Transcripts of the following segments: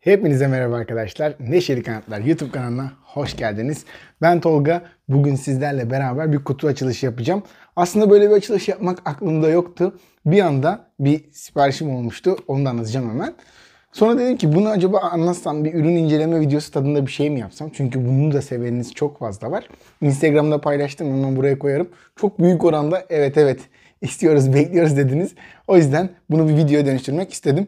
Hepinize merhaba arkadaşlar. Neşeli Kanatlar YouTube kanalına hoş geldiniz. Ben Tolga. Bugün sizlerle beraber bir kutu açılışı yapacağım. Aslında böyle bir açılış yapmak aklımda yoktu. Bir anda bir siparişim olmuştu. Onu da anlatacağım hemen. Sonra dedim ki bunu acaba anlatsam bir ürün inceleme videosu tadında bir şey mi yapsam? Çünkü bunu da seveniniz çok fazla var. Instagram'da paylaştım hemen buraya koyarım. Çok büyük oranda evet evet istiyoruz bekliyoruz dediniz. O yüzden bunu bir videoya dönüştürmek istedim.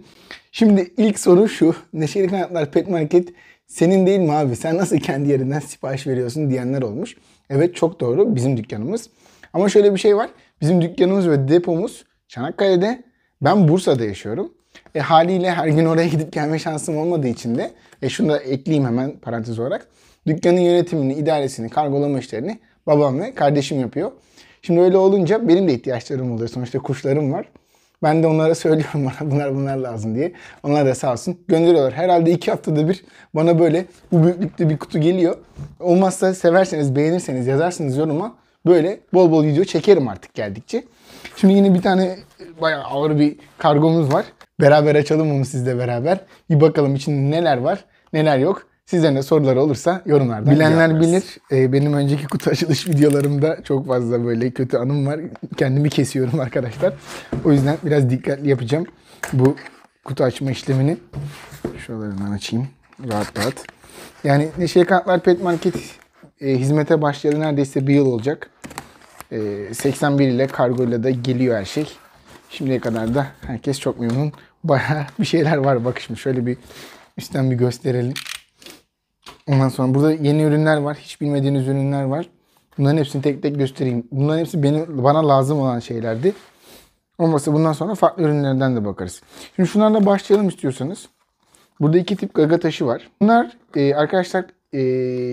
Şimdi ilk soru şu. Neşeli Kanatlar Pet Market senin değil mi abi? Sen nasıl kendi yerinden sipariş veriyorsun diyenler olmuş. Evet çok doğru bizim dükkanımız. Ama şöyle bir şey var. Bizim dükkanımız ve depomuz Çanakkale'de. Ben Bursa'da yaşıyorum. E, haliyle her gün oraya gidip gelme şansım olmadığı için de e, şunu da ekleyeyim hemen parantez olarak. Dükkanın yönetimini, idaresini, kargolama işlerini babam ve kardeşim yapıyor. Şimdi öyle olunca benim de ihtiyaçlarım oluyor. Sonuçta kuşlarım var. Ben de onlara söylüyorum bana bunlar bunlar lazım diye. Onlar da sağ olsun gönderiyorlar. Herhalde iki haftada bir bana böyle bu büyüklükte bir kutu geliyor. Olmazsa severseniz, beğenirseniz yazarsınız yoruma. Böyle bol bol video çekerim artık geldikçe. Şimdi yine bir tane bayağı ağır bir kargomuz var. Beraber açalım onu sizle beraber. Bir bakalım içinde neler var, neler yok. Sizlerin de soruları olursa yorumlardan Bilenler bilir. E, benim önceki kutu açılış videolarımda çok fazla böyle kötü anım var. Kendimi kesiyorum arkadaşlar. O yüzden biraz dikkatli yapacağım bu kutu açma işlemini. Şuralarından açayım. Rahat rahat. Yani Neşe Kağıtlar Pet Market e, hizmete başladı neredeyse bir yıl olacak. E, 81 ile kargo ile de geliyor her şey. Şimdiye kadar da herkes çok memnun. Baya bir şeyler var bakışım. Şöyle bir üstten bir gösterelim. Ondan sonra burada yeni ürünler var. Hiç bilmediğiniz ürünler var. Bunların hepsini tek tek göstereyim. Bunların hepsi benim, bana lazım olan şeylerdi. Olmasa bundan sonra farklı ürünlerden de bakarız. Şimdi şunlarla başlayalım istiyorsanız. Burada iki tip gaga taşı var. Bunlar e, arkadaşlar e,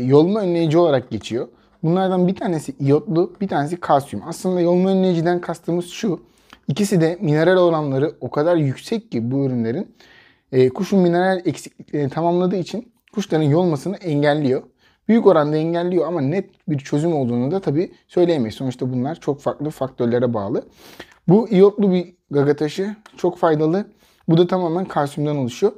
yolma önleyici olarak geçiyor. Bunlardan bir tanesi iyotlu, bir tanesi kalsiyum. Aslında yolma önleyiciden kastımız şu. İkisi de mineral oranları o kadar yüksek ki bu ürünlerin. E, kuşun mineral eksikliğini tamamladığı için kuşların yolmasını engelliyor. Büyük oranda engelliyor ama net bir çözüm olduğunu da tabi söyleyemeyiz. Sonuçta bunlar çok farklı faktörlere bağlı. Bu iyotlu bir gaga taşı çok faydalı. Bu da tamamen kalsiyumdan oluşuyor.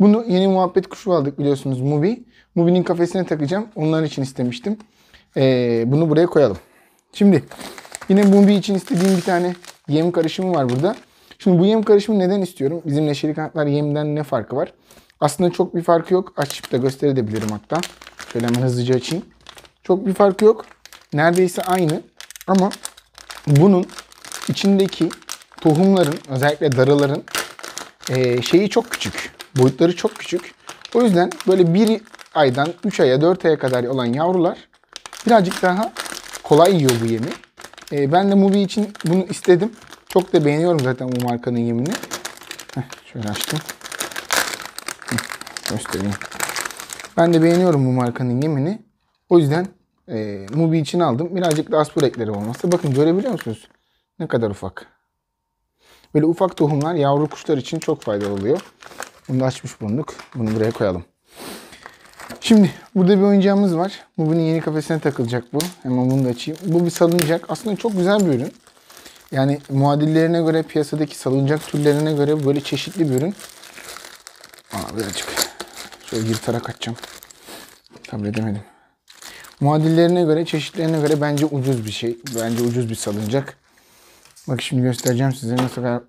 Bunu yeni muhabbet kuşu aldık biliyorsunuz Mubi. Mubi'nin kafesine takacağım. onlar için istemiştim. Ee, bunu buraya koyalım. Şimdi yine Mubi için istediğim bir tane yem karışımı var burada. Şimdi bu yem karışımı neden istiyorum? Bizim neşeli kanatlar yemden ne farkı var? Aslında çok bir farkı yok. Açıp da gösterebilirim hatta. Şöyle hemen hızlıca açayım. Çok bir farkı yok. Neredeyse aynı. Ama bunun içindeki tohumların özellikle darıların e, şeyi çok küçük. Boyutları çok küçük. O yüzden böyle bir aydan 3 aya 4 aya kadar olan yavrular birazcık daha kolay yiyor bu yemi. E, ben de Mubi için bunu istedim. Çok da beğeniyorum zaten bu markanın yemini. Heh, şöyle açtım göstereyim. Ben de beğeniyorum bu markanın yemini. O yüzden e, Mubi için aldım. Birazcık daha spor ekleri olması. Bakın görebiliyor musunuz? Ne kadar ufak. Böyle ufak tohumlar yavru kuşlar için çok faydalı oluyor. Bunu da açmış bulunduk. Bunu buraya koyalım. Şimdi burada bir oyuncağımız var. Mubinin yeni kafesine takılacak bu. Hemen bunu da açayım. Bu bir salıncak. Aslında çok güzel bir ürün. Yani muadillerine göre piyasadaki salıncak türlerine göre böyle çeşitli bir ürün. Aa birazcık Şöyle yırtarak açacağım. Tam edemedim. Muadillerine göre, çeşitlerine göre bence ucuz bir şey. Bence ucuz bir salıncak. Bak şimdi göstereceğim size nasıl kadar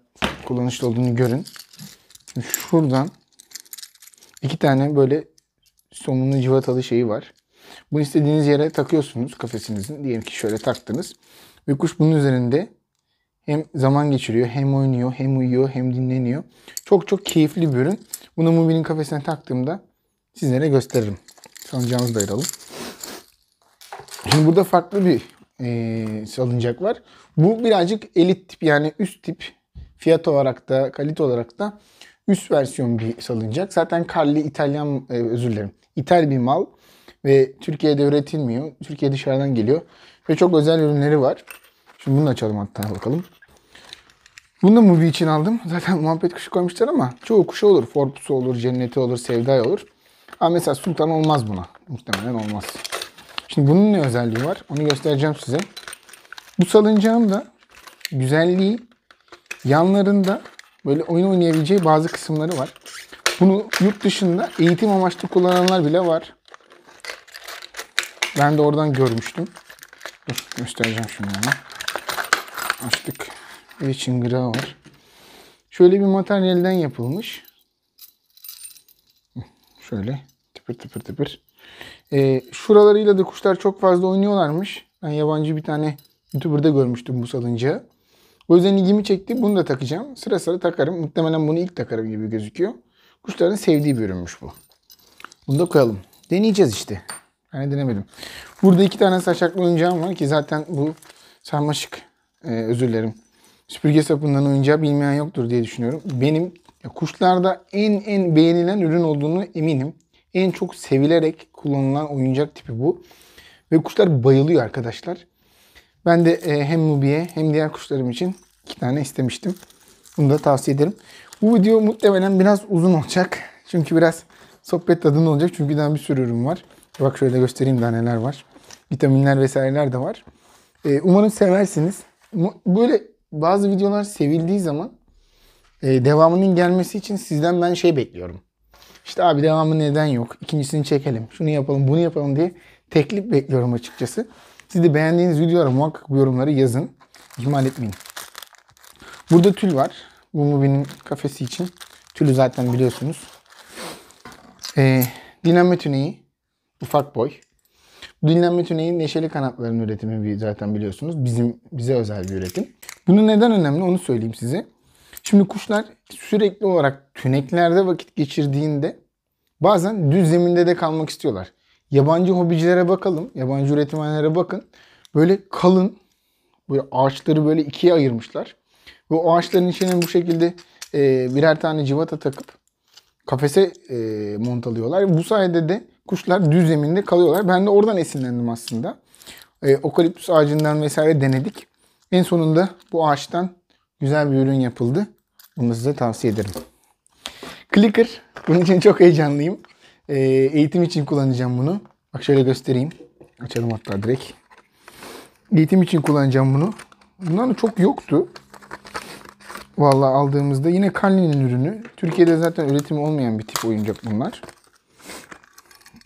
kullanışlı olduğunu görün. şuradan iki tane böyle somunlu cıvatalı şeyi var. Bunu istediğiniz yere takıyorsunuz kafesinizin. Diyelim ki şöyle taktınız. Ve kuş bunun üzerinde hem zaman geçiriyor, hem oynuyor, hem uyuyor, hem dinleniyor. Çok çok keyifli bir ürün. Bunu Mubi'nin kafesine taktığımda sizlere gösteririm. Salıncağımızı da ayıralım. Şimdi burada farklı bir e, salıncak var. Bu birazcık elit tip yani üst tip fiyat olarak da kalite olarak da üst versiyon bir salıncak. Zaten Carli İtalyan e, özür dilerim. İtal bir mal ve Türkiye'de üretilmiyor. Türkiye dışarıdan geliyor ve çok özel ürünleri var. Şimdi bunu açalım hatta bakalım. Bunu da Mubi için aldım. Zaten muhabbet kuşu koymuşlar ama çoğu kuşu olur. Forbes'u olur, Cenneti olur, Sevda olur. Ama mesela sultan olmaz buna. Muhtemelen olmaz. Şimdi bunun ne özelliği var? Onu göstereceğim size. Bu salıncağın da güzelliği yanlarında böyle oyun oynayabileceği bazı kısımları var. Bunu yurt dışında eğitim amaçlı kullananlar bile var. Ben de oradan görmüştüm. Dur, göstereceğim şimdi onu. Açtık. Bir çıngırağı var. Şöyle bir materyalden yapılmış. Şöyle tıpır tıpır tıpır. Ee, şuralarıyla da kuşlar çok fazla oynuyorlarmış. Ben yabancı bir tane YouTuber'da görmüştüm bu salıncağı. O yüzden ilgimi çekti. Bunu da takacağım. Sıra sıra takarım. Muhtemelen bunu ilk takarım gibi gözüküyor. Kuşların sevdiği bir ürünmüş bu. Bunu da koyalım. Deneyeceğiz işte. Yani denemedim. Burada iki tane saçaklı oyuncağım var ki zaten bu sarmaşık. Ee, özür dilerim. Süpürge sapından oyuncağı bilmeyen yoktur diye düşünüyorum. Benim Kuşlarda en en beğenilen ürün olduğunu eminim. En çok sevilerek kullanılan oyuncak tipi bu. Ve kuşlar bayılıyor arkadaşlar. Ben de e, hem Mubi'ye hem diğer kuşlarım için iki tane istemiştim. Bunu da tavsiye ederim. Bu video muhtemelen biraz uzun olacak. Çünkü biraz sohbet tadında olacak. Çünkü daha bir sürü ürün var. Bak şöyle göstereyim daha neler var. Vitaminler vesaireler de var. E, umarım seversiniz. Böyle bazı videolar sevildiği zaman e, devamının gelmesi için sizden ben şey bekliyorum. İşte abi devamı neden yok? İkincisini çekelim. Şunu yapalım, bunu yapalım diye teklif bekliyorum açıkçası. Siz de beğendiğiniz videoları muhakkak bu yorumları yazın. İhmal etmeyin. Burada tül var. Bu Mubi'nin kafesi için. Tülü zaten biliyorsunuz. Ee, dinlenme tüneyi. Ufak boy. Bu dinlenme tüneyi neşeli kanatların üretimi zaten biliyorsunuz. Bizim bize özel bir üretim. Bunu neden önemli onu söyleyeyim size. Şimdi kuşlar sürekli olarak tüneklerde vakit geçirdiğinde bazen düz zeminde de kalmak istiyorlar. Yabancı hobicilere bakalım, yabancı üretimlere bakın. Böyle kalın, böyle ağaçları böyle ikiye ayırmışlar. Ve o ağaçların içine bu şekilde e, birer tane civata takıp kafese e, montalıyorlar. Bu sayede de kuşlar düz zeminde kalıyorlar. Ben de oradan esinlendim aslında. E, okaliptüs ağacından vesaire denedik. En sonunda bu ağaçtan güzel bir ürün yapıldı. Bunu size tavsiye ederim. Clicker. Bunun için çok heyecanlıyım. E, eğitim için kullanacağım bunu. Bak şöyle göstereyim. Açalım hatta direkt. Eğitim için kullanacağım bunu. Bundan da çok yoktu. Vallahi aldığımızda yine Kallin'in ürünü. Türkiye'de zaten üretimi olmayan bir tip oyuncak bunlar.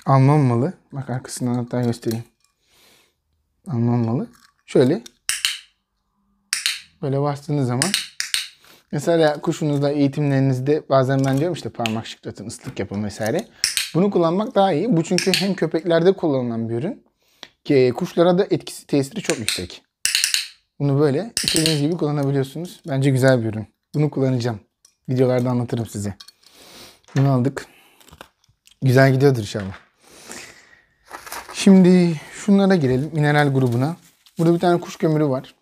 Alman malı. Bak arkasından hatta göstereyim. Alman malı. Şöyle böyle bastığınız zaman Mesela kuşunuzla eğitimlerinizde bazen ben diyorum işte parmak şıklatın, ıslık yapın vesaire. Bunu kullanmak daha iyi. Bu çünkü hem köpeklerde kullanılan bir ürün ki e, kuşlara da etkisi, tesiri çok yüksek. Bunu böyle istediğiniz gibi kullanabiliyorsunuz. Bence güzel bir ürün. Bunu kullanacağım. Videolarda anlatırım size. Bunu aldık. Güzel gidiyordur inşallah. Şimdi şunlara girelim. Mineral grubuna. Burada bir tane kuş kömürü var.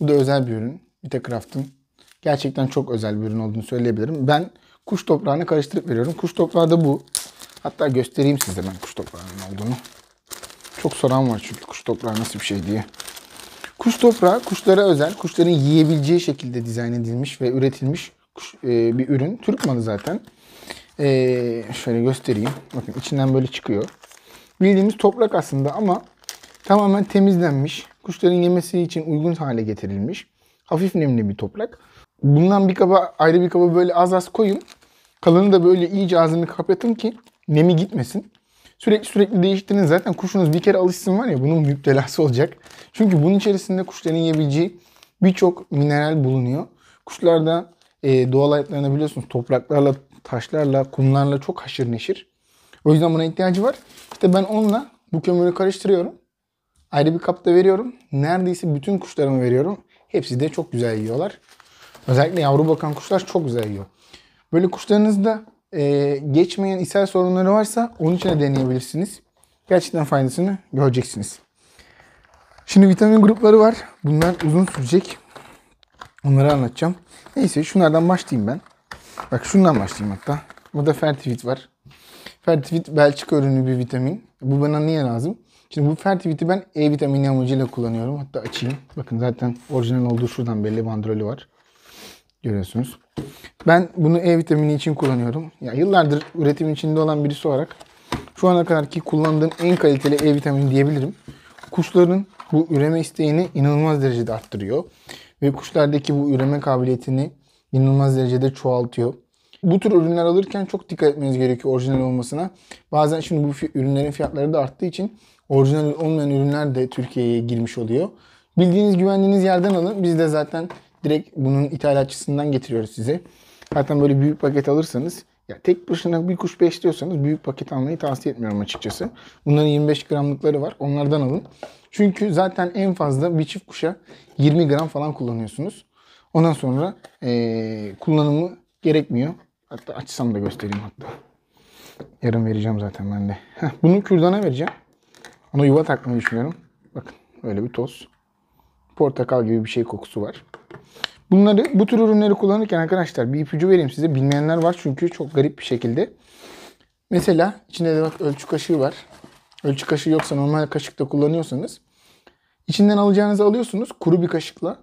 Bu da özel bir ürün. Vitacraft'ın Gerçekten çok özel bir ürün olduğunu söyleyebilirim. Ben kuş toprağını karıştırıp veriyorum. Kuş toprağı da bu. Hatta göstereyim size ben kuş toprağının olduğunu. Çok soran var çünkü kuş toprağı nasıl bir şey diye. Kuş toprağı kuşlara özel, kuşların yiyebileceği şekilde dizayn edilmiş ve üretilmiş kuş, e, bir ürün. Türk malı zaten. E, şöyle göstereyim. Bakın içinden böyle çıkıyor. Bildiğimiz toprak aslında ama tamamen temizlenmiş. Kuşların yemesi için uygun hale getirilmiş. Hafif nemli bir toprak. Bundan bir kaba ayrı bir kaba böyle az az koyun. Kalanı da böyle iyice ağzını kapatın ki nemi gitmesin. Sürekli sürekli değiştirin. Zaten kuşunuz bir kere alışsın var ya bunun müptelası olacak. Çünkü bunun içerisinde kuşların yiyebileceği birçok mineral bulunuyor. Kuşlarda e, doğal hayatlarını biliyorsunuz topraklarla, taşlarla, kumlarla çok haşır neşir. O yüzden buna ihtiyacı var. İşte ben onunla bu kömürü karıştırıyorum. Ayrı bir kapta veriyorum. Neredeyse bütün kuşlarımı veriyorum. Hepsi de çok güzel yiyorlar. Özellikle yavru bakan kuşlar çok güzel yiyor. Böyle kuşlarınızda e, geçmeyen ishal sorunları varsa onun için de deneyebilirsiniz. Gerçekten faydasını göreceksiniz. Şimdi vitamin grupları var. Bunlar uzun sürecek. Onları anlatacağım. Neyse şunlardan başlayayım ben. Bak şundan başlayayım hatta. Burada Fertivit var. Fertivit Belçika ürünü bir vitamin. Bu bana niye lazım? Şimdi bu Fertivit'i ben E vitamini amacıyla kullanıyorum. Hatta açayım. Bakın zaten orijinal olduğu şuradan belli bandrolü var. Görüyorsunuz. Ben bunu E vitamini için kullanıyorum. Ya yıllardır üretim içinde olan birisi olarak şu ana kadar ki kullandığım en kaliteli E vitamini diyebilirim. Kuşların bu üreme isteğini inanılmaz derecede arttırıyor. Ve kuşlardaki bu üreme kabiliyetini inanılmaz derecede çoğaltıyor. Bu tür ürünler alırken çok dikkat etmeniz gerekiyor orijinal olmasına. Bazen şimdi bu ürünlerin fiyatları da arttığı için orijinal olmayan ürünler de Türkiye'ye girmiş oluyor. Bildiğiniz güvendiğiniz yerden alın. Biz de zaten direkt bunun ithalatçısından getiriyoruz size. Zaten böyle büyük paket alırsanız ya tek başına bir kuş besliyorsanız büyük paket almayı tavsiye etmiyorum açıkçası. Bunların 25 gramlıkları var. Onlardan alın. Çünkü zaten en fazla bir çift kuşa 20 gram falan kullanıyorsunuz. Ondan sonra ee, kullanımı gerekmiyor. Hatta açsam da göstereyim hatta. Yarın vereceğim zaten ben de. Heh, bunu kürdana vereceğim. Ona yuva takmayı düşünüyorum. Bakın böyle bir toz portakal gibi bir şey kokusu var. Bunları, bu tür ürünleri kullanırken arkadaşlar bir ipucu vereyim size. Bilmeyenler var çünkü çok garip bir şekilde. Mesela içinde de bak ölçü kaşığı var. Ölçü kaşığı yoksa normal kaşıkta kullanıyorsanız içinden alacağınızı alıyorsunuz kuru bir kaşıkla.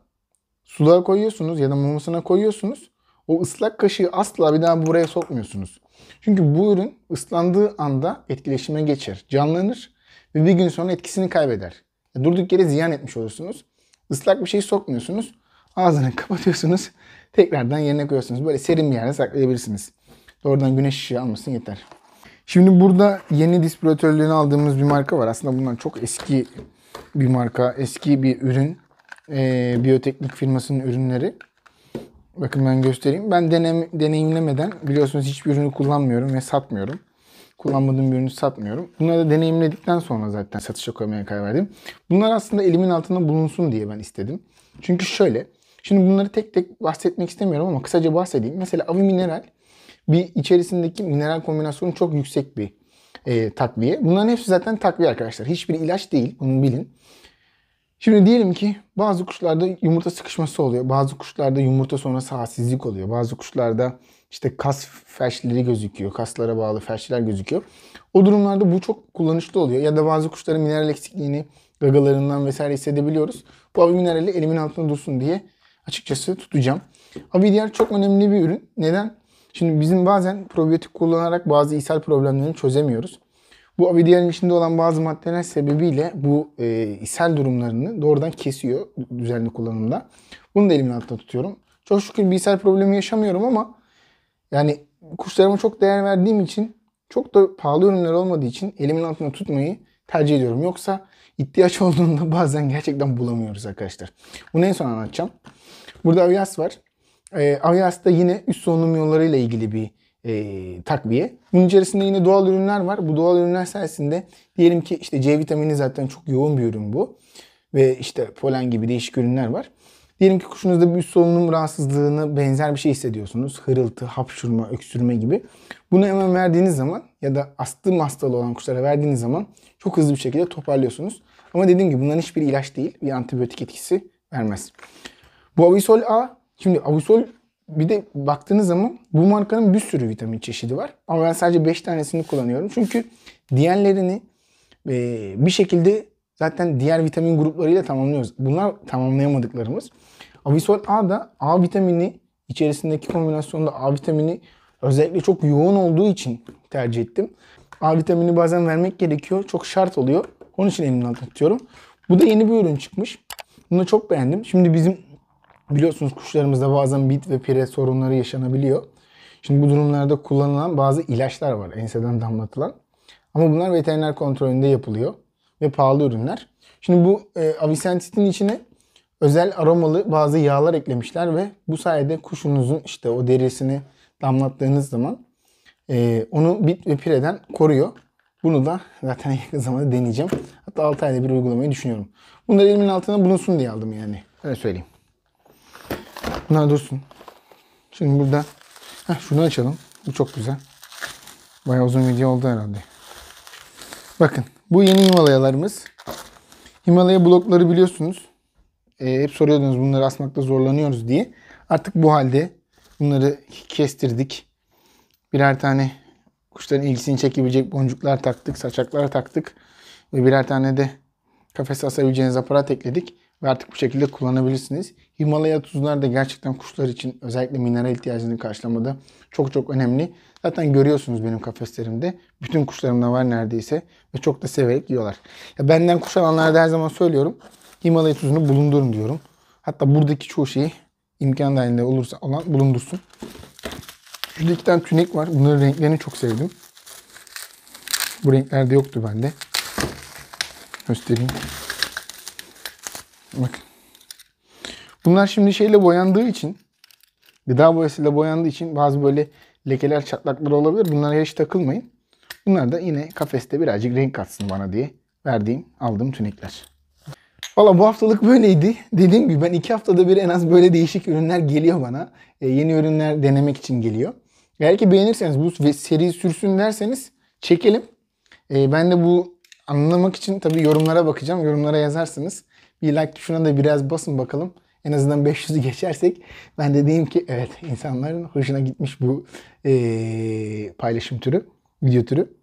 Sular koyuyorsunuz ya da mumasına koyuyorsunuz. O ıslak kaşığı asla bir daha buraya sokmuyorsunuz. Çünkü bu ürün ıslandığı anda etkileşime geçer, canlanır ve bir gün sonra etkisini kaybeder. Durduk yere ziyan etmiş olursunuz. Islak bir şey sokmuyorsunuz. Ağzını kapatıyorsunuz. Tekrardan yerine koyuyorsunuz. Böyle serin bir yerde saklayabilirsiniz. Doğrudan güneş ışığı almasın yeter. Şimdi burada yeni dispiratörlerini aldığımız bir marka var. Aslında bunlar çok eski bir marka. Eski bir ürün. Ee, biyoteknik firmasının ürünleri. Bakın ben göstereyim. Ben denem, deneyimlemeden biliyorsunuz hiçbir ürünü kullanmıyorum ve satmıyorum. Kullanmadığım bir ürünü satmıyorum. Bunları da deneyimledikten sonra zaten satışa koymaya karar verdim. Bunlar aslında elimin altında bulunsun diye ben istedim. Çünkü şöyle. Şimdi bunları tek tek bahsetmek istemiyorum ama kısaca bahsedeyim. Mesela Avi Mineral bir içerisindeki mineral kombinasyonu çok yüksek bir e, takviye. Bunların hepsi zaten takviye arkadaşlar. Hiçbir ilaç değil. Bunu bilin. Şimdi diyelim ki bazı kuşlarda yumurta sıkışması oluyor. Bazı kuşlarda yumurta sonra sahasizlik oluyor. Bazı kuşlarda işte kas felçleri gözüküyor. Kaslara bağlı felçler gözüküyor. O durumlarda bu çok kullanışlı oluyor. Ya da bazı kuşların mineral eksikliğini gagalarından vesaire hissedebiliyoruz. Bu avi minerali elimin altında dursun diye açıkçası tutacağım. Avi diğer çok önemli bir ürün. Neden? Şimdi bizim bazen probiyotik kullanarak bazı ishal problemlerini çözemiyoruz. Bu avidiyenin içinde olan bazı maddeler sebebiyle bu e, ishal durumlarını doğrudan kesiyor düzenli kullanımda. Bunu da elimin altında tutuyorum. Çok şükür bir ishal problemi yaşamıyorum ama yani kuşlarıma çok değer verdiğim için çok da pahalı ürünler olmadığı için elimin altında tutmayı tercih ediyorum. Yoksa ihtiyaç olduğunda bazen gerçekten bulamıyoruz arkadaşlar. Bunu en son anlatacağım. Burada Avias var. E, da yine üst solunum ile ilgili bir e, takviye. Bunun içerisinde yine doğal ürünler var. Bu doğal ürünler sayesinde diyelim ki işte C vitamini zaten çok yoğun bir ürün bu. Ve işte polen gibi değişik ürünler var. Diyelim ki kuşunuzda bir üst solunum rahatsızlığını benzer bir şey hissediyorsunuz. Hırıltı, hapşurma, öksürme gibi. Bunu hemen verdiğiniz zaman ya da astım hastalığı olan kuşlara verdiğiniz zaman çok hızlı bir şekilde toparlıyorsunuz. Ama dediğim gibi bunların hiçbir ilaç değil. Bir antibiyotik etkisi vermez. Bu avisol A. Şimdi avisol bir de baktığınız zaman bu markanın bir sürü vitamin çeşidi var. Ama ben sadece 5 tanesini kullanıyorum. Çünkü diğerlerini bir şekilde zaten diğer vitamin gruplarıyla tamamlıyoruz. Bunlar tamamlayamadıklarımız. Avisol A da A vitamini içerisindeki kombinasyonda A vitamini özellikle çok yoğun olduğu için tercih ettim. A vitamini bazen vermek gerekiyor. Çok şart oluyor. Onun için elimin altına tutuyorum. Bu da yeni bir ürün çıkmış. Bunu çok beğendim. Şimdi bizim biliyorsunuz kuşlarımızda bazen bit ve pire sorunları yaşanabiliyor. Şimdi bu durumlarda kullanılan bazı ilaçlar var enseden damlatılan. Ama bunlar veteriner kontrolünde yapılıyor ve pahalı ürünler. Şimdi bu e, avisentitin içine özel aromalı bazı yağlar eklemişler ve bu sayede kuşunuzun işte o derisini damlattığınız zaman e, onu bit ve pireden koruyor. Bunu da zaten yakın zamanda deneyeceğim. Hatta 6 ayda bir uygulamayı düşünüyorum. Bunları elimin altına bulunsun diye aldım yani. Öyle söyleyeyim. Bunlar dursun. Şimdi burada heh, şunu açalım. Bu çok güzel. Bayağı uzun video oldu herhalde. Bakın bu yeni Himalayalarımız. Himalaya blokları biliyorsunuz. E, hep soruyordunuz bunları asmakta zorlanıyoruz diye. Artık bu halde bunları kestirdik. Birer tane kuşların ilgisini çekebilecek boncuklar taktık, saçaklar taktık. Ve birer tane de kafes asabileceğiniz aparat ekledik ve artık bu şekilde kullanabilirsiniz. Himalaya tuzlar da gerçekten kuşlar için özellikle mineral ihtiyacını karşılamada çok çok önemli. Zaten görüyorsunuz benim kafeslerimde. Bütün kuşlarımda var neredeyse ve çok da severek yiyorlar. Ya benden kuş alanlarda her zaman söylüyorum. Himalaya tuzunu bulundurun diyorum. Hatta buradaki çoğu şeyi imkan dahilinde olursa alan bulundursun. Şurada iki tane tünek var. Bunların renklerini çok sevdim. Bu renklerde yoktu bende. Göstereyim. Bak. Bunlar şimdi şeyle boyandığı için gıda boyasıyla boyandığı için bazı böyle lekeler çatlaklar olabilir. Bunlara hiç takılmayın. Bunlar da yine kafeste birazcık renk katsın bana diye verdiğim aldığım tünikler. Valla bu haftalık böyleydi. Dediğim gibi ben iki haftada bir en az böyle değişik ürünler geliyor bana. E, yeni ürünler denemek için geliyor. Eğer ki beğenirseniz bu seri sürsün derseniz çekelim. E, ben de bu anlamak için tabii yorumlara bakacağım. Yorumlara yazarsınız. Bir like şuna da biraz basın bakalım. En azından 500'ü geçersek ben de diyeyim ki evet insanların hoşuna gitmiş bu ee, paylaşım türü, video türü.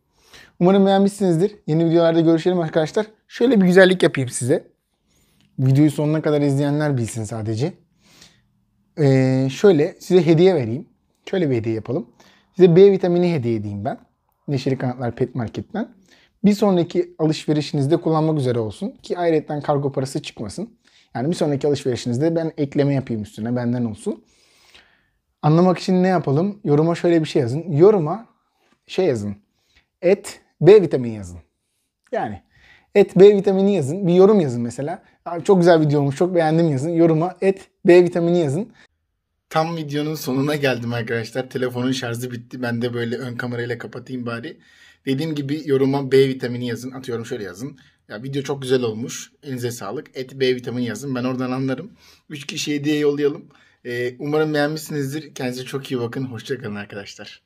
Umarım beğenmişsinizdir. Yeni videolarda görüşelim arkadaşlar. Şöyle bir güzellik yapayım size. Videoyu sonuna kadar izleyenler bilsin sadece. Ee, şöyle size hediye vereyim. Şöyle bir hediye yapalım. Size B vitamini hediye edeyim ben. Neşeli Kanatlar Pet Market'ten bir sonraki alışverişinizde kullanmak üzere olsun ki ayrıca kargo parası çıkmasın. Yani bir sonraki alışverişinizde ben ekleme yapayım üstüne benden olsun. Anlamak için ne yapalım? Yoruma şöyle bir şey yazın. Yoruma şey yazın. Et B vitamini yazın. Yani et B vitamini yazın. Bir yorum yazın mesela. çok güzel video olmuş, çok beğendim yazın. Yoruma et B vitamini yazın. Tam videonun sonuna geldim arkadaşlar. Telefonun şarjı bitti. Ben de böyle ön kamerayla kapatayım bari. Dediğim gibi yoruma B vitamini yazın. Atıyorum şöyle yazın. Ya video çok güzel olmuş. Elinize sağlık. Et B vitamini yazın. Ben oradan anlarım. 3 kişiye diye yollayalım. Ee, umarım beğenmişsinizdir. Kendinize çok iyi bakın. Hoşçakalın arkadaşlar.